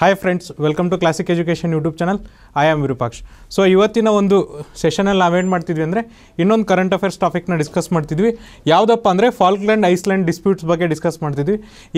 hi friends welcome to classic education YouTube channel I am Virupaksh so ಇವತ್ತಿನ ಒಂದು ಸೆಷನಲ್ಲಿ ನಾವೇನು ಮಾಡ್ತಿದ್ವಿ ಅಂದರೆ ಇನ್ನೊಂದು ಕರೆಂಟ್ ಅಫೇರ್ಸ್ ಟಾಪಿಕ್ನ ಡಿಸ್ಕಸ್ ಮಾಡ್ತಿದ್ವಿ ಯಾವುದಪ್ಪ ಅಂದರೆ ಫಾಲ್ಕ್ಲ್ಯಾಂಡ್ ಐಸ್ಲ್ಯಾಂಡ್ ಡಿಸ್ಪ್ಯೂಟ್ಸ್ ಬಗ್ಗೆ ಡಿಸ್ಕಸ್ ಮಾಡ್ತಿದ್ವಿ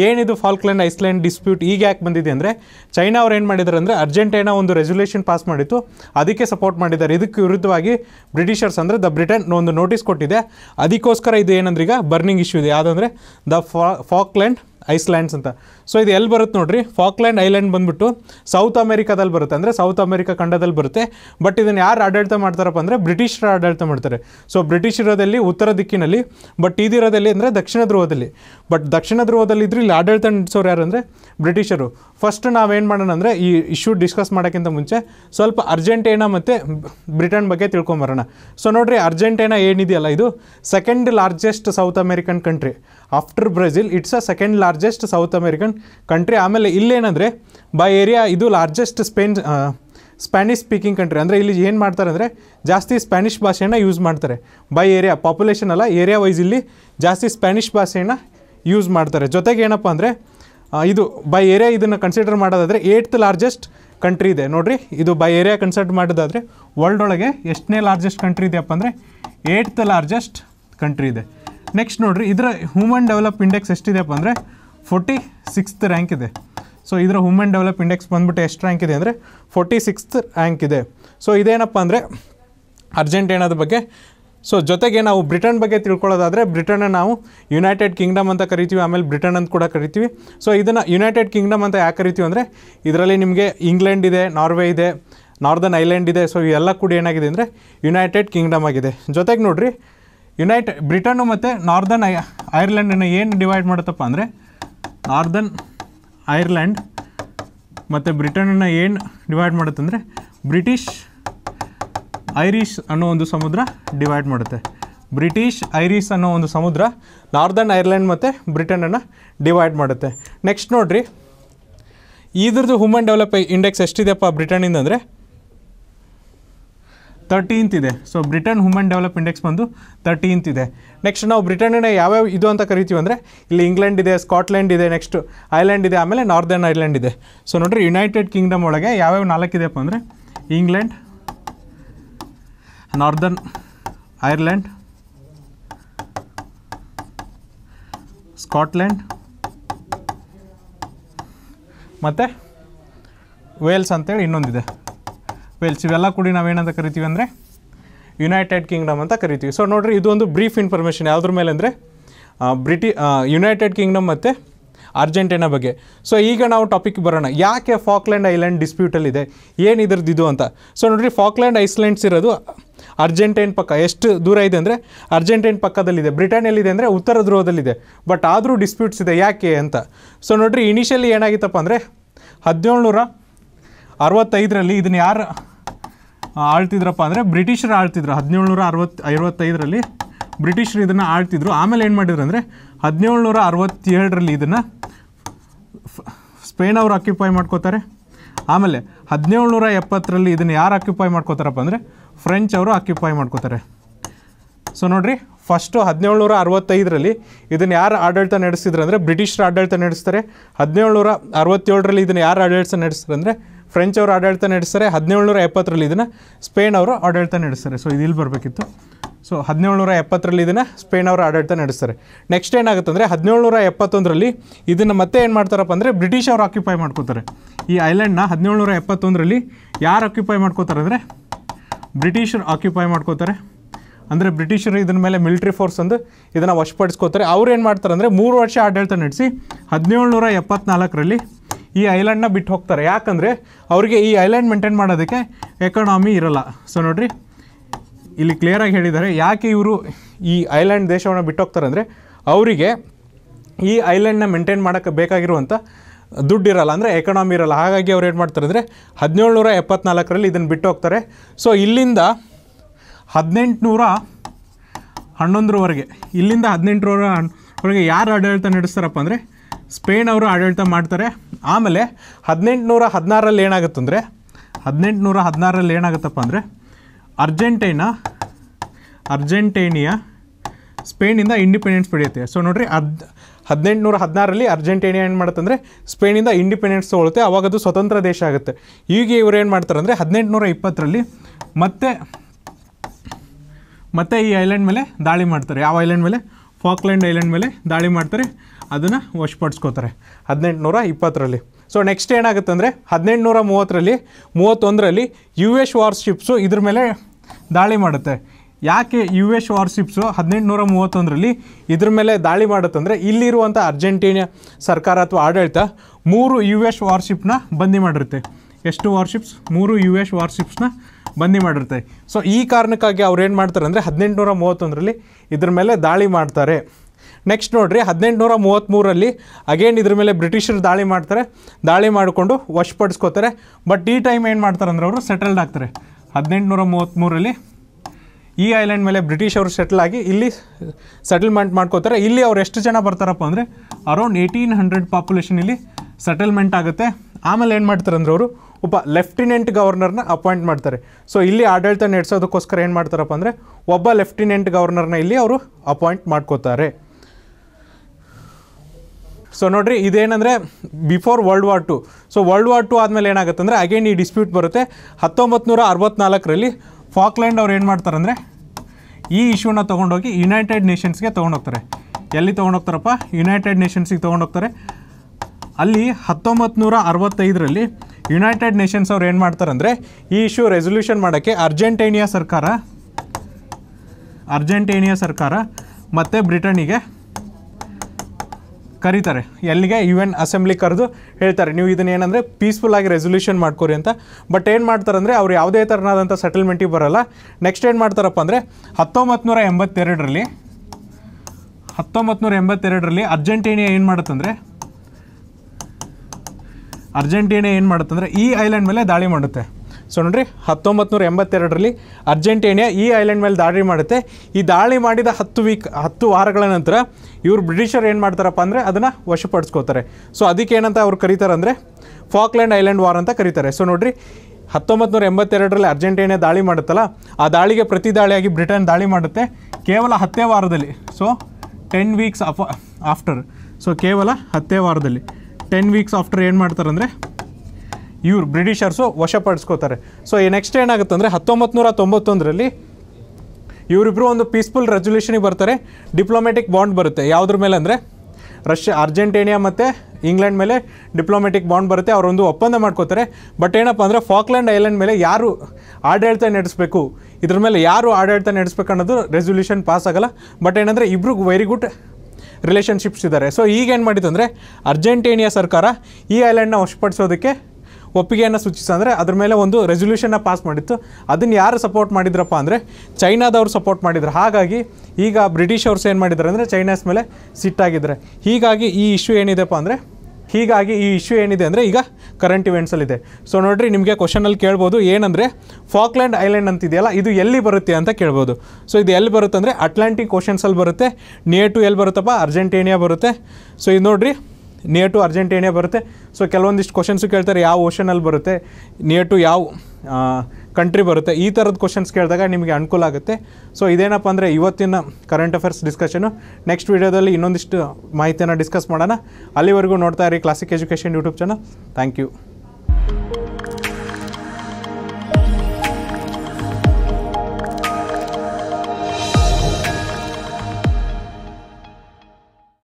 ಏನಿದು ಫಾಲ್ಕ್ಲ್ಯಾಂಡ್ ಐಸ್ಲ್ಯಾಂಡ್ ಡಿಸ್ಪ್ಯೂಟ್ ಈಗ ಯಾಕೆ ಬಂದಿದೆ ಅಂದರೆ ಚೈನಾ ಅವ್ರು ಏನು ಮಾಡಿದ್ದಾರೆ ಅಂದರೆ ಅರ್ಜೆಂಟೈನಾ ಒಂದು ರೆಸೊಲ್ಯೂಷನ್ ಪಾಸ್ ಮಾಡಿತ್ತು ಅದಕ್ಕೆ ಸಪೋರ್ಟ್ ಮಾಡಿದ್ದಾರೆ ಇದಕ್ಕೆ ವಿರುದ್ಧವಾಗಿ ಬ್ರಿಟಿಷರ್ಸ್ ಅಂದರೆ ದ ಬ್ರಿಟನ್ ಒಂದು ನೋಟಿಸ್ ಕೊಟ್ಟಿದೆ ಅದಕ್ಕೋಸ್ಕರ ಇದು ಏನಂದ್ರೆ ಈಗ ಬರ್ನಿಂಗ್ ಇಶ್ಯೂ ಇದೆ ಯಾವುದಂದ್ರೆ ದ ಫಾ ಫಾಕ್ಲ್ಯಾಂಡ್ ಐಸ್ಲ್ಯಾಂಡ್ಸ್ ಅಂತ ಸೊ ಇದು ಎಲ್ಲಿ ಬರುತ್ತೆ ನೋಡ್ರಿ ಫಾಕ್ಲ್ಯಾಂಡ್ ಐಲ್ಯಾಂಡ್ ಬಂದುಬಿಟ್ಟು ಸೌತ್ ಅಮೆರಿಕಾದಲ್ಲಿ ಬರುತ್ತೆ ಅಂದರೆ ಸೌತ್ ಅಮೆರಿಕಾ ಖಂಡದಲ್ಲಿ ಬರುತ್ತೆ ಬಟ್ ಇದನ್ನು ಯಾರು ಆಡಳಿತ ಮಾಡ್ತಾರಪ್ಪ ಅಂದರೆ ಬ್ರಿಟಿಷರು ಆಡಳಿತ ಮಾಡ್ತಾರೆ ಸೊ ಬ್ರಿಟಿಷ್ ಇರೋದಲ್ಲಿ ಉತ್ತರ ದಿಕ್ಕಿನಲ್ಲಿ ಬಟ್ ಇದಿರೋದಲ್ಲಿ ಅಂದರೆ ದಕ್ಷಿಣ ಧ್ರುವದಲ್ಲಿ ಬಟ್ ದಕ್ಷಿಣ ಧ್ರುವದಲ್ಲಿ ಇದ್ರೆ ಇಲ್ಲಿ ಆಡಳಿತ ನಡೆಸೋರು ಯಾರು ಅಂದರೆ ಬ್ರಿಟಿಷರು ಫಸ್ಟ್ ನಾವೇನು ಮಾಡೋಣ ಅಂದರೆ ಈ ಇಶ್ಯೂ ಡಿಸ್ಕಸ್ ಮಾಡೋಕ್ಕಿಂತ ಮುಂಚೆ ಸ್ವಲ್ಪ ಅರ್ಜೆಂಟೈನಾ ಮತ್ತು ಬ್ರಿಟನ್ ಬಗ್ಗೆ ತಿಳ್ಕೊಂಬರೋಣ ಸೊ ನೋಡಿರಿ ಅರ್ಜೆಂಟೈನಾ ಏನಿದೆಯಲ್ಲ ಇದು second largest South American country after Brazil it's a second large largest South American country ಆಮೇಲೆ ಇಲ್ಲೇನಂದರೆ ಬೈ ಏರಿಯಾ ಇದು largest Spain Spanish speaking country ಅಂದರೆ ಇಲ್ಲಿ ಏನು ಮಾಡ್ತಾರೆ ಅಂದರೆ ಜಾಸ್ತಿ ಸ್ಪ್ಯಾನಿಷ್ ಭಾಷೆಯನ್ನು ಯೂಸ್ ಮಾಡ್ತಾರೆ ಬೈ ಏರಿಯಾ ಪಾಪ್ಯುಲೇಷನ್ ಅಲ್ಲ ಏರಿಯಾ ವೈಸ್ ಇಲ್ಲಿ ಜಾಸ್ತಿ ಸ್ಪ್ಯಾನಿಷ್ ಭಾಷೆಯನ್ನು ಯೂಸ್ ಮಾಡ್ತಾರೆ ಜೊತೆಗೆ ಏನಪ್ಪ ಅಂದರೆ ಇದು ಬೈ ಏರಿಯಾ ಇದನ್ನು ಕನ್ಸಿಡರ್ ಮಾಡೋದಾದರೆ ಏಯ್ತ್ ಲಾರ್ಜೆಸ್ಟ್ ಕಂಟ್ರಿ ಇದೆ ನೋಡಿರಿ ಇದು ಬೈ ಏರಿಯಾ ಕನ್ಸಲ್ಟ್ ಮಾಡೋದಾದರೆ ವರ್ಲ್ಡ್ ಒಳಗೆ ಎಷ್ಟನೇ ಲಾರ್ಜೆಸ್ಟ್ ಕಂಟ್ರಿ ಇದೆಯಪ್ಪ ಅಂದರೆ ಏಯ್ತ್ ಲಾರ್ಜೆಸ್ಟ್ ಕಂಟ್ರಿ ಇದೆ ನೆಕ್ಸ್ಟ್ ನೋಡಿರಿ ಇದರ ಹ್ಯೂಮನ್ ಡೆವಲಪ್ ಇಂಡೆಕ್ಸ್ ಎಷ್ಟಿದೆಯಪ್ಪ ಅಂದರೆ ಫೋರ್ಟಿ ಸಿಕ್ಸ್ತ್ ರ್ಯಾಂಕ್ ಇದೆ ಸೊ ಇದರ ವುಮೆನ್ ಡೆವಲಪ್ ಇಂಡೆಕ್ಸ್ ಬಂದ್ಬಿಟ್ಟು ಎಷ್ಟು ರ್ಯಾಂಕ್ ಇದೆ ಅಂದರೆ ಫೋರ್ಟಿ ಸಿಕ್ಸ್ತ್ ರ್ಯಾಂಕ್ ಇದೆ ಸೊ ಇದೇನಪ್ಪ ಅಂದರೆ ಅರ್ಜೆಂಟೈನಾದ ಬಗ್ಗೆ ಸೊ ಜೊತೆಗೆ ನಾವು ಬ್ರಿಟನ್ ಬಗ್ಗೆ ತಿಳ್ಕೊಳ್ಳೋದಾದರೆ ಬ್ರಿಟನ್ನ ನಾವು ಯುನೈಟೆಡ್ ಕಿಂಗ್ಡಮ್ ಅಂತ ಕರಿತೀವಿ ಆಮೇಲೆ ಬ್ರಿಟನ್ ಅಂತ ಕೂಡ ಕರಿತೀವಿ ಸೊ ಇದನ್ನು ಯುನೈಟೆಡ್ ಕಿಂಗ್ಡಮ್ ಅಂತ ಯಾಕೆ ಕರಿತೀವಿ ಅಂದರೆ ಇದರಲ್ಲಿ ನಿಮಗೆ ಇಂಗ್ಲೆಂಡ್ ಇದೆ ನಾರ್ವೆ ಇದೆ ನಾರ್ದನ್ ಐಲ್ಯಾಂಡ್ ಇದೆ ಸೊ ಇವೆಲ್ಲ ಕೂಡ ಏನಾಗಿದೆ ಅಂದರೆ ಯುನೈಟೆಡ್ ಕಿಂಗ್ಡಮ್ ಆಗಿದೆ ಜೊತೆಗೆ ನೋಡಿರಿ ಯುನೈಟೆ ಬ್ರಿಟನ್ನು ಮತ್ತು ನಾರ್ದನ್ ಐ ಐರ್ಲೆಂಡನ್ನು ಏನು ಡಿವೈಡ್ ಮಾಡುತ್ತಪ್ಪ ಅಂದರೆ ನಾರ್ದನ್ ಐರ್ಲ್ಯಾಂಡ್ ಮತ್ತು ಬ್ರಿಟನನ್ನು ಏನು ಡಿವೈಡ್ ಮಾಡುತ್ತೆ ಅಂದರೆ ಬ್ರಿಟಿಷ್ ಐರಿಷ್ ಅನ್ನೋ ಒಂದು ಸಮುದ್ರ ಡಿವೈಡ್ ಮಾಡುತ್ತೆ ಬ್ರಿಟಿಷ್ ಐರಿಷ್ ಅನ್ನೋ ಒಂದು ಸಮುದ್ರ ನಾರ್ದನ್ ಐರ್ಲ್ಯಾಂಡ್ ಮತ್ತು ಬ್ರಿಟನನ್ನು ಡಿವೈಡ್ ಮಾಡುತ್ತೆ ನೆಕ್ಸ್ಟ್ ನೋಡಿರಿ ಇದ್ರದ್ದು ಹ್ಯೂಮನ್ ಡೆವಲಪ್ ಇಂಡೆಕ್ಸ್ ಎಷ್ಟಿದೆಪ್ಪ ಬ್ರಿಟನಿಂದ ಅಂದರೆ ತರ್ಟೀನ್ತ್ ಇದೆ so Britain human develop index ಬಂದು ತರ್ಟೀನ್ತ್ ಇದೆ ನೆಕ್ಸ್ಟ್ ನಾವು ಬ್ರಿಟನ್ನ ಯಾವ್ಯಾವ ಇದು ಅಂತ ಕರಿತೀವಿ ಅಂದರೆ ಇಲ್ಲಿ ಇಂಗ್ಲೆಂಡ್ ಇದೆ ಸ್ಕಾಟ್ಲೆಂಡ್ ಇದೆ ನೆಕ್ಸ್ಟ್ ಐಲ್ಯಾಂಡ್ ಇದೆ ಆಮೇಲೆ ನಾರ್ದರ್ನ್ ಐರ್ಲೆಂಡ್ ಇದೆ ಸೊ ನೋಡಿರಿ ಯುನೈಟೆಡ್ ಕಿಂಗ್ಡಮ್ ಒಳಗೆ ಯಾವ್ಯಾವ ನಾಲ್ಕಿದೆಯಪ್ಪ ಅಂದರೆ ಇಂಗ್ಲೆಂಡ್ ನಾರ್ದರ್ನ್ ಐರ್ಲೆಂಡ್ ಸ್ಕಾಟ್ಲೆಂಡ್ ಮತ್ತು ವೇಲ್ಸ್ ಅಂತೇಳಿ ಇನ್ನೊಂದಿದೆ ವೆಲ್ಸ್ ಇವೆಲ್ಲ ಕೂಡಿ ನಾವೇನಂತ ಕರಿತೀವಿ ಅಂದರೆ ಯುನೈಟೆಡ್ ಕಿಂಗ್ಡಮ್ ಅಂತ ಕರಿತೀವಿ ಸೊ ನೋಡಿರಿ ಇದೊಂದು ಬ್ರೀಫ್ ಇನ್ಫಾರ್ಮೇಷನ್ ಯಾವುದ್ರ ಮೇಲೆ ಅಂದರೆ ಬ್ರಿಟಿ ಯುನೈಟೆಡ್ ಕಿಂಗ್ಡಮ್ ಮತ್ತು ಅರ್ಜೆಂಟೈನಾ ಬಗ್ಗೆ ಸೊ ಈಗ ನಾವು ಟಾಪಿಕ್ ಬರೋಣ ಯಾಕೆ ಫಾಕ್ಲ್ಯಾಂಡ್ ಐಲ್ಯಾಂಡ್ ಡಿಸ್ಪ್ಯೂಟಲ್ಲಿದೆ ಏನು ಇದ್ರದ್ದು ಇದು ಅಂತ ಸೊ ನೋಡಿರಿ ಫಾಕ್ಲ್ಯಾಂಡ್ ಐಸ್ಲ್ಯಾಂಡ್ಸ್ ಇರೋದು ಅರ್ಜೆಂಟೈನ್ ಪಕ್ಕ ಎಷ್ಟು ದೂರ ಇದೆ ಅಂದರೆ ಅರ್ಜೆಂಟೈನ್ ಪಕ್ಕದಲ್ಲಿದೆ ಬ್ರಿಟನಲ್ಲಿದೆ ಅಂದರೆ ಉತ್ತರ ಧ್ರುವದಲ್ಲಿದೆ ಬಟ್ ಆದರೂ ಡಿಸ್ಪ್ಯೂಟ್ಸ್ ಇದೆ ಯಾಕೆ ಅಂತ ಸೊ ನೋಡಿರಿ ಇನಿಷಿಯಲಿ ಏನಾಗಿತ್ತಪ್ಪ ಅಂದರೆ ಹದಿನೇಳು ನೂರ ಅರವತ್ತೈದರಲ್ಲಿ ಇದನ್ನು ಯಾರು ಆಳ್ತಿದ್ರಪ್ಪ ಅಂದರೆ ಬ್ರಿಟಿಷರು ಆಳ್ತಿದ್ರು ಹದಿನೇಳ್ನೂರ ಅರವತ್ತು ಐವತ್ತೈದರಲ್ಲಿ ಬ್ರಿಟಿಷರು ಇದನ್ನು ಆಳ್ತಿದ್ರು ಆಮೇಲೆ ಏನು ಮಾಡಿದ್ರು ಅಂದರೆ ಹದಿನೇಳ್ನೂರ ಅರವತ್ತೇಳರಲ್ಲಿ ಇದನ್ನು ಸ್ಪೇನ್ ಅವರು ಆಕ್ಯುಪೈ ಮಾಡ್ಕೋತಾರೆ ಆಮೇಲೆ ಹದಿನೇಳ್ನೂರ ಎಪ್ಪತ್ತರಲ್ಲಿ ಇದನ್ನು ಯಾರು ಆಕ್ಯುಪೈ ಮಾಡ್ಕೋತಾರಪ್ಪ ಅಂದರೆ ಫ್ರೆಂಚ್ ಅವರು ಆಕ್ಯುಪೈ ಮಾಡ್ಕೋತಾರೆ ಸೊ ನೋಡಿರಿ ಫಸ್ಟು ಹದಿನೇಳ್ನೂರ ಅರವತ್ತೈದರಲ್ಲಿ ಇದನ್ನು ಯಾರು ಆಡಳಿತ ನಡೆಸಿದ್ರು ಅಂದರೆ ಬ್ರಿಟಿಷರು ಆಡಳಿತ ನಡೆಸ್ತಾರೆ ನೂರ ಅರವತ್ತೇಳರಲ್ಲಿ ಇದನ್ನು ಯಾರು ಆಡಳಿತ ನಡೆಸ್ತಾರೆ ಅಂದರೆ ಫ್ರೆಂಚ್ ಅವರು ಆಡಳಿತ ನಡೆಸ್ತಾರೆ ಹದಿನೇಳುನೂರ ಎಪ್ಪತ್ತರಲ್ಲಿ ಇದನ್ನು ಸ್ಪೇನ್ ಅವರು ಆಡಳಿತ ನಡೆಸ್ತಾರೆ ಸೊ ಇದು ಇಲ್ಲಿ ಬರಬೇಕಿತ್ತು ಸೊ ಹದಿನೇಳುನೂರ ಎಪ್ಪತ್ತರಲ್ಲಿ ಇದನ್ನು ಸ್ಪೇನ್ ಅವರು ಆಡಳಿತ ನಡೆಸ್ತಾರೆ ನೆಕ್ಸ್ಟ್ ಏನಾಗುತ್ತೆ ಅಂದರೆ ಹದಿನೇಳುನೂರ ಎಪ್ಪತ್ತೊಂದರಲ್ಲಿ ಇದನ್ನು ಮತ್ತೆ ಏನು ಮಾಡ್ತಾರಪ್ಪ ಅಂದರೆ ಬ್ರಿಟಿಷ್ ಅವರು ಆಕ್ಯುಪೈ ಮಾಡ್ಕೋತಾರೆ ಈ ಐಲ್ಯಾಂಡ್ನ ಹದಿನೇಳುನೂರ ಎಪ್ಪತ್ತೊಂದರಲ್ಲಿ ಯಾರು ಆಕ್ಯುಪೈ ಮಾಡ್ಕೋತಾರೆ ಅಂದರೆ ಬ್ರಿಟಿಷರು ಆಕ್ಯುಪೈ ಮಾಡ್ಕೋತಾರೆ ಅಂದರೆ ಬ್ರಿಟಿಷರು ಇದನ್ನ ಮೇಲೆ ಮಿಲಿಟ್ರಿ ಫೋರ್ಸ್ ಅಂದು ಇದನ್ನು ವಶಪಡಿಸ್ಕೋತಾರೆ ಅವ್ರು ಏನು ಮಾಡ್ತಾರೆ ಅಂದರೆ ಮೂರು ವರ್ಷ ಆಡಳಿತ ನಡೆಸಿ ಹದಿನೇಳು ನೂರ ಎಪ್ಪತ್ನಾಲ್ಕರಲ್ಲಿ ಈ ಐಲ್ಯಾಂಡ್ನ ಬಿಟ್ಟು ಹೋಗ್ತಾರೆ ಯಾಕಂದರೆ ಅವರಿಗೆ ಈ ಐಲ್ಯಾಂಡ್ ಮೇಂಟೈನ್ ಮಾಡೋದಕ್ಕೆ ಎಕನಾಮಿ ಇರಲ್ಲ ಸೊ ನೋಡಿರಿ ಇಲ್ಲಿ ಕ್ಲಿಯರಾಗಿ ಹೇಳಿದ್ದಾರೆ ಯಾಕೆ ಇವರು ಈ ಐಲ್ಯಾಂಡ್ ದೇಶವನ್ನು ಬಿಟ್ಟು ಹೋಗ್ತಾರೆ ಅಂದರೆ ಅವರಿಗೆ ಈ ಐಲ್ಯಾಂಡ್ನ ಮೇಂಟೈನ್ ಮಾಡೋಕ್ಕೆ ಬೇಕಾಗಿರುವಂಥ ದುಡ್ಡು ಇರಲ್ಲ ಅಂದರೆ ಎಕನಾಮಿ ಇರಲ್ಲ ಹಾಗಾಗಿ ಅವ್ರು ಏನು ಮಾಡ್ತಾರೆ ಅಂದರೆ ನೂರ ಎಪ್ಪತ್ನಾಲ್ಕರಲ್ಲಿ ಇದನ್ನು ಬಿಟ್ಟು ಹೋಗ್ತಾರೆ ಸೊ ಇಲ್ಲಿಂದ ಹದಿನೆಂಟುನೂರ ಹನ್ನೊಂದರವರೆಗೆ ಇಲ್ಲಿಂದ ಅವರಿಗೆ ಯಾರು ಆಡಳಿತ ನಡೆಸ್ತಾರಪ್ಪ ಅಂದರೆ ಸ್ಪೇನ್ ಅವರು ಆಡಳಿತ ಮಾಡ್ತಾರೆ ಆಮೇಲೆ ಹದಿನೆಂಟುನೂರ ಹದಿನಾರಲ್ಲಿ ಏನಾಗುತ್ತಂದರೆ ಹದಿನೆಂಟುನೂರ ಹದಿನಾರಲ್ಲಿ ಏನಾಗುತ್ತಪ್ಪ ಅಂದರೆ ಅರ್ಜೆಂಟೈನಾ ಅರ್ಜೆಂಟೇನಿಯಾ ಸ್ಪೇನಿಂದ ಇಂಡಿಪೆಂಡೆನ್ಸ್ ಪಡೆಯುತ್ತೆ ಸೊ ನೋಡಿರಿ ಅದ್ ಹದಿನೆಂಟುನೂರ ಹದಿನಾರಲ್ಲಿ ಅರ್ಜೆಂಟೇನಿಯಾ ಏನು ಮಾಡುತ್ತಂದರೆ ಸ್ಪೇನಿಂದ ಇಂಡಿಪೆಂಡೆನ್ಸ್ ತೊಗೊಳುತ್ತೆ ಆವಾಗ ಅದು ಸ್ವತಂತ್ರ ದೇಶ ಆಗುತ್ತೆ ಈಗ ಇವರು ಏನು ಮಾಡ್ತಾರೆ ಅಂದರೆ ಹದಿನೆಂಟುನೂರ ಇಪ್ಪತ್ತರಲ್ಲಿ ಮತ್ತೆ ಮತ್ತೆ ಈ ಐಲ್ಯಾಂಡ್ ಮೇಲೆ ದಾಳಿ ಮಾಡ್ತಾರೆ ಯಾವ ಐಲ್ಯಾಂಡ್ ಮೇಲೆ ಫಾಕ್ಲ್ಯಾಂಡ್ ಐಲ್ಯಾಂಡ್ ಮೇಲೆ ದಾಳಿ ಮಾಡ್ತಾರೆ ಅದನ್ನು ವಶಪಡಿಸ್ಕೋತಾರೆ ಹದಿನೆಂಟುನೂರ ಇಪ್ಪತ್ತರಲ್ಲಿ ಸೊ ನೆಕ್ಸ್ಟ್ ಏನಾಗುತ್ತೆ ಅಂದರೆ ಹದಿನೆಂಟುನೂರ ಮೂವತ್ತರಲ್ಲಿ ಮೂವತ್ತೊಂದರಲ್ಲಿ ಯು ಎಸ್ ವಾರ್ಶಿಪ್ಸು ಇದ್ರ ಮೇಲೆ ದಾಳಿ ಮಾಡುತ್ತೆ ಯಾಕೆ ಯು ಎಸ್ ವಾರ್ಶಿಪ್ಸು ಹದಿನೆಂಟುನೂರ ಮೂವತ್ತೊಂದರಲ್ಲಿ ಇದ್ರ ಮೇಲೆ ದಾಳಿ ಮಾಡುತ್ತಂದರೆ ಇಲ್ಲಿರುವಂಥ ಅರ್ಜೆಂಟೀನಾ ಸರ್ಕಾರ ಅಥವಾ ಆಡಳಿತ ಮೂರು ಯು ಎಸ್ ವಾರ್ಶಿಪ್ನ ಬಂದಿ ಮಾಡಿರುತ್ತೆ ಎಷ್ಟು ವಾರ್ಶಿಪ್ಸ್ ಮೂರು ಯು ಎಸ್ ವಾರ್ಶಿಪ್ಸ್ನ ಬಂದಿ ಮಾಡಿರುತ್ತೆ ಸೊ ಈ ಕಾರಣಕ್ಕಾಗಿ ಅವ್ರು ಏನು ಮಾಡ್ತಾರೆ ಅಂದರೆ ಹದಿನೆಂಟುನೂರ ಮೂವತ್ತೊಂದರಲ್ಲಿ ಇದ್ರ ಮೇಲೆ ದಾಳಿ ಮಾಡ್ತಾರೆ ನೆಕ್ಸ್ಟ್ ನೋಡಿರಿ ಹದಿನೆಂಟುನೂರ ಮೂವತ್ತ್ಮೂರಲ್ಲಿ ಅಗೇನ್ ಇದ್ರ ಮೇಲೆ ಬ್ರಿಟಿಷರು ದಾಳಿ ಮಾಡ್ತಾರೆ ದಾಳಿ ಮಾಡಿಕೊಂಡು ವಶಪಡಿಸ್ಕೋತಾರೆ ಬಟ್ ಈ ಟೈಮ್ ಏನು ಮಾಡ್ತಾರೆ ಅಂದ್ರೆ ಅವರು ಸೆಟಲ್ಡ್ ಆಗ್ತಾರೆ ಹದಿನೆಂಟುನೂರ ಮೂವತ್ತ್ಮೂರಲ್ಲಿ ಈ ಐಲ್ಯಾಂಡ್ ಮೇಲೆ ಬ್ರಿಟಿಷ್ ಅವರು ಸೆಟಲ್ ಆಗಿ ಇಲ್ಲಿ ಸೆಟಲ್ಮೆಂಟ್ ಮಾಡ್ಕೋತಾರೆ ಇಲ್ಲಿ ಅವ್ರು ಎಷ್ಟು ಜನ ಬರ್ತಾರಪ್ಪ ಅಂದರೆ ಅರೌಂಡ್ ಏಯ್ಟೀನ್ ಹಂಡ್ರೆಡ್ ಪಾಪ್ಯುಲೇಷನ್ ಇಲ್ಲಿ ಸೆಟಲ್ಮೆಂಟ್ ಆಗುತ್ತೆ ಆಮೇಲೆ ಏನು ಮಾಡ್ತಾರೆ ಅಂದ್ರೆ ಅವರು ಒಬ್ಬ ಲೆಫ್ಟಿನೆಂಟ್ ಗವರ್ನರ್ನ ಅಪಾಯಿಂಟ್ ಮಾಡ್ತಾರೆ ಸೊ ಇಲ್ಲಿ ಆಡಳಿತ ನಡೆಸೋದಕ್ಕೋಸ್ಕರ ಏನು ಮಾಡ್ತಾರಪ್ಪ ಅಂದರೆ ಒಬ್ಬ ಲೆಫ್ಟಿನೆಂಟ್ ಗವರ್ನರ್ನ ಇಲ್ಲಿ ಅವರು ಅಪಾಯಿಂಟ್ ಮಾಡ್ಕೋತಾರೆ ಸೊ ನೋಡಿರಿ ಇದೇನಂದರೆ before world war two so world war two ಆದಮೇಲೆ ಏನಾಗುತ್ತೆ ಅಂದರೆ ಅಗೇನ್ ಈ ಡಿಸ್ಪ್ಯೂಟ್ ಬರುತ್ತೆ ಹತ್ತೊಂಬತ್ತು ನೂರ ಅರವತ್ನಾಲ್ಕರಲ್ಲಿ ಫಾಕ್ಲ್ಯಾಂಡ್ ಅವ್ರು ಏನು ಮಾಡ್ತಾರಂದರೆ ಈ ಇಶ್ಯೂನ ತೊಗೊಂಡೋಗಿ ಯುನೈಟೆಡ್ ನೇಷನ್ಸ್ಗೆ ತೊಗೊಂಡೋಗ್ತಾರೆ ಎಲ್ಲಿ ತೊಗೊಂಡೋಗ್ತಾರಪ್ಪ ಯುನೈಟೆಡ್ ನೇಷನ್ಸಿಗೆ ತೊಗೊಂಡೋಗ್ತಾರೆ ಅಲ್ಲಿ ಹತ್ತೊಂಬತ್ತು ನೂರ ಅರವತ್ತೈದರಲ್ಲಿ ಯುನೈಟೆಡ್ ನೇಷನ್ಸ್ ಅವ್ರು ಏನು ಮಾಡ್ತಾರೆ ಅಂದರೆ ಈ ಇಶ್ಯೂ ರೆಸೊಲ್ಯೂಷನ್ ಮಾಡೋಕ್ಕೆ ಅರ್ಜೆಂಟೇನಿಯಾ ಸರ್ಕಾರ ಅರ್ಜೆಂಟೇನಿಯಾ ಸರ್ಕಾರ ಮತ್ತು ಬ್ರಿಟನಿಗೆ ಕರೀತಾರೆ ಎಲ್ಲಿಗೆ ಯು ಎನ್ ಅಸೆಂಬ್ಲಿ ಕರೆದು ಹೇಳ್ತಾರೆ ನೀವು ಇದನ್ನ ಏನಂದರೆ ಪೀಸ್ಫುಲ್ಲಾಗಿ ರೆಸೊಲ್ಯೂಷನ್ ಮಾಡ್ಕೊರಿ ಅಂತ ಬಟ್ ಏನು ಮಾಡ್ತಾರೆ ಅಂದರೆ ಅವ್ರು ಯಾವುದೇ ಥರನಾದಂಥ ಸೆಟಲ್ಮೆಂಟಿಗೆ ಬರೋಲ್ಲ ನೆಕ್ಸ್ಟ್ ಏನು ಮಾಡ್ತಾರಪ್ಪ ಅಂದರೆ ಹತ್ತೊಂಬತ್ತು ನೂರ ಎಂಬತ್ತೆರಡರಲ್ಲಿ ಹತ್ತೊಂಬತ್ತು ನೂರ ಎಂಬತ್ತೆರಡರಲ್ಲಿ ಅರ್ಜೆಂಟೀನಿಯಾ ಏನು ಮಾಡುತ್ತಂದರೆ ಅರ್ಜೆಂಟೀನಿಯಾ ಏನು ಮಾಡುತ್ತಂದರೆ ಈ ಐಲ್ಯಾಂಡ್ ಮೇಲೆ ದಾಳಿ ಮಾಡುತ್ತೆ ಸೊ ನೋಡಿರಿ ಹತ್ತೊಂಬತ್ತು ನೂರ ಎಂಬತ್ತೆರಡರಲ್ಲಿ ಅರ್ಜೆಂಟೀನಿಯಾ ಈ ಐಲ್ಯಾಂಡ್ ಮೇಲೆ ದಾಳಿ ಮಾಡುತ್ತೆ ಈ ದಾಳಿ ಮಾಡಿದ ಹತ್ತು ವೀಕ್ ಹತ್ತು ವಾರಗಳ ನಂತರ ಇವರು ಬ್ರಿಟಿಷರು ಏನು ಮಾಡ್ತಾರಪ್ಪ ಅಂದರೆ ಅದನ್ನು ವಶಪಡಿಸ್ಕೋತಾರೆ ಸೊ ಅದಕ್ಕೆ ಏನಂತ ಅವ್ರು ಕರೀತಾರೆ ಅಂದರೆ ಫಾಕ್ಲ್ಯಾಂಡ್ ಐಲ್ಯಾಂಡ್ ವಾರ್ ಅಂತ ಕರೀತಾರೆ ಸೊ ನೋಡ್ರಿ ಹತ್ತೊಂಬತ್ತು ನೂರ ಎಂಬತ್ತೆರಡರಲ್ಲಿ ಅರ್ಜೆಂಟೀನಿಯಾ ದಾಳಿ ಮಾಡುತ್ತಲ್ಲ ಆ ದಾಳಿಗೆ ಪ್ರತಿ ದಾಳಿಯಾಗಿ ಬ್ರಿಟನ್ ದಾಳಿ ಮಾಡುತ್ತೆ ಕೇವಲ ಹತ್ತೇ ವಾರದಲ್ಲಿ so ten weeks of after so ಕೇವಲ ಹತ್ತೇ ವಾರದಲ್ಲಿ ಟೆನ್ ವೀಕ್ಸ್ ಆಫ್ಟರ್ ಏನು ಮಾಡ್ತಾರೆ ಅಂದರೆ ಇವ್ರು ಬ್ರಿಟಿಷರ್ಸು ವಶಪಡಿಸ್ಕೋತಾರೆ ಸೊ ಈ ನೆಕ್ಸ್ಟ್ ಏನಾಗುತ್ತೆ ಅಂದರೆ ಹತ್ತೊಂಬತ್ತು ನೂರ ತೊಂಬತ್ತೊಂದರಲ್ಲಿ ಇವರಿಬ್ಬರು ಒಂದು ಪೀಸ್ಫುಲ್ ರೆಸೊಲ್ಯೂಷನಿಗೆ ಬರ್ತಾರೆ ಡಿಪ್ಲೊಮೆಟಿಕ್ ಬಾಂಡ್ ಬರುತ್ತೆ ಯಾವುದ್ರ ಮೇಲೆ ಅಂದರೆ ರಷ್ಯಾ ಅರ್ಜೆಂಟೀನಿಯಾ ಮತ್ತು ಇಂಗ್ಲೆಂಡ್ ಮೇಲೆ ಡಿಪ್ಲೊಮೆಟಿಕ್ ಬಾಂಡ್ ಬರುತ್ತೆ ಅವರೊಂದು ಒಪ್ಪಂದ ಮಾಡ್ಕೋತಾರೆ ಬಟ್ ಏನಪ್ಪ ಅಂದರೆ ಫಾಕ್ಲ್ಯಾಂಡ್ ಐಲ್ಯಾಂಡ್ ಮೇಲೆ ಯಾರು ಆಡಳಿತ ನಡೆಸಬೇಕು ಇದ್ರ ಮೇಲೆ ಯಾರು ಆಡಳಿತ ನಡೆಸಬೇಕು ಅನ್ನೋದು ರೆಸೊಲ್ಯೂಷನ್ ಪಾಸ್ ಆಗಲ್ಲ ಬಟ್ ಏನಂದರೆ ಇಬ್ರಿಗೂ ವೆರಿ ಗುಡ್ ರಿಲೇಷನ್ಶಿಪ್ಸ್ ಇದ್ದಾರೆ ಸೊ ಈಗೇನು ಮಾಡಿತು ಅಂದರೆ ಅರ್ಜೆಂಟೀನಿಯಾ ಸರ್ಕಾರ ಈ ಐಲ್ಯಾಂಡ್ನ ವಶಪಡಿಸೋದಕ್ಕೆ ಒಪ್ಪಿಗೆಯನ್ನು ಸೂಚಿಸ ಅಂದರೆ ಅದ್ರ ಮೇಲೆ ಒಂದು ರೆಸೊಲ್ಯೂಷನ್ನ ಪಾಸ್ ಮಾಡಿತ್ತು ಅದನ್ನು ಯಾರು ಸಪೋರ್ಟ್ ಮಾಡಿದ್ರಪ್ಪ ಅಂದರೆ ಚೈನಾದವರು ಸಪೋರ್ಟ್ ಮಾಡಿದ್ರು ಹಾಗಾಗಿ ಈಗ ಬ್ರಿಟಿಷ್ ಅವ್ರು ಏನು ಮಾಡಿದ್ದಾರೆ ಅಂದರೆ ಚೈನಾಸ್ ಮೇಲೆ ಸಿಟ್ಟಾಗಿದ್ದಾರೆ ಹೀಗಾಗಿ ಈ ಇಶ್ಯೂ ಏನಿದೆಪ್ಪ ಅಂದರೆ ಹೀಗಾಗಿ ಈ ಇಶ್ಯೂ ಏನಿದೆ ಅಂದರೆ ಈಗ ಕರೆಂಟ್ ಇವೆಂಟ್ಸಲ್ಲಿದೆ ಸೊ ನೋಡಿರಿ ನಿಮಗೆ ಕ್ವಶನಲ್ಲಿ ಕೇಳ್ಬೋದು ಏನಂದರೆ ಫಾಕ್ಲ್ಯಾಂಡ್ ಐಲ್ಯಾಂಡ್ ಅಂತಿದೆಯಲ್ಲ ಇದು ಎಲ್ಲಿ ಬರುತ್ತೆ ಅಂತ ಕೇಳ್ಬೋದು ಸೊ ಇದು ಎಲ್ಲಿ ಬರುತ್ತೆ ಅಂದರೆ ಅಟ್ಲಾಂಟಿಕ್ ಓಷನ್ಸಲ್ಲಿ ಬರುತ್ತೆ ನಿಯರ್ ಟು ಎಲ್ಲಿ ಬರುತ್ತಪ್ಪ ಅರ್ಜೆಂಟೇನಿಯಾ ಬರುತ್ತೆ ಸೊ ಇದು ನೋಡಿರಿ ನಿಯರ್ ಟು ಅರ್ಜೆಂಟೇನಿಯಾ ಬರುತ್ತೆ ಸೊ ಕೆಲವೊಂದಿಷ್ಟು ಕ್ವಶನ್ಸು ಕೇಳ್ತಾರೆ ಯಾವ ಓಷನಲ್ಲಿ ಬರುತ್ತೆ ನಿಯರ್ ಟು ಯಾವ ಕಂಟ್ರಿ ಬರುತ್ತೆ ಈ ಥರದ ಕ್ವಶನ್ಸ್ ಕೇಳಿದಾಗ ನಿಮಗೆ ಅನುಕೂಲ ಆಗುತ್ತೆ ಸೊ ಇದೇನಪ್ಪ ಅಂದರೆ ಇವತ್ತಿನ ಕರೆಂಟ್ ಅಫೇರ್ಸ್ ಡಿಸ್ಕಷನು ನೆಕ್ಸ್ಟ್ ವೀಡಿಯೋದಲ್ಲಿ ಇನ್ನೊಂದಿಷ್ಟು ಮಾಹಿತಿಯನ್ನು ಡಿಸ್ಕಸ್ ಮಾಡೋಣ ಅಲ್ಲಿವರೆಗೂ ನೋಡ್ತಾ ಇರಿ classic education YouTube channel thank you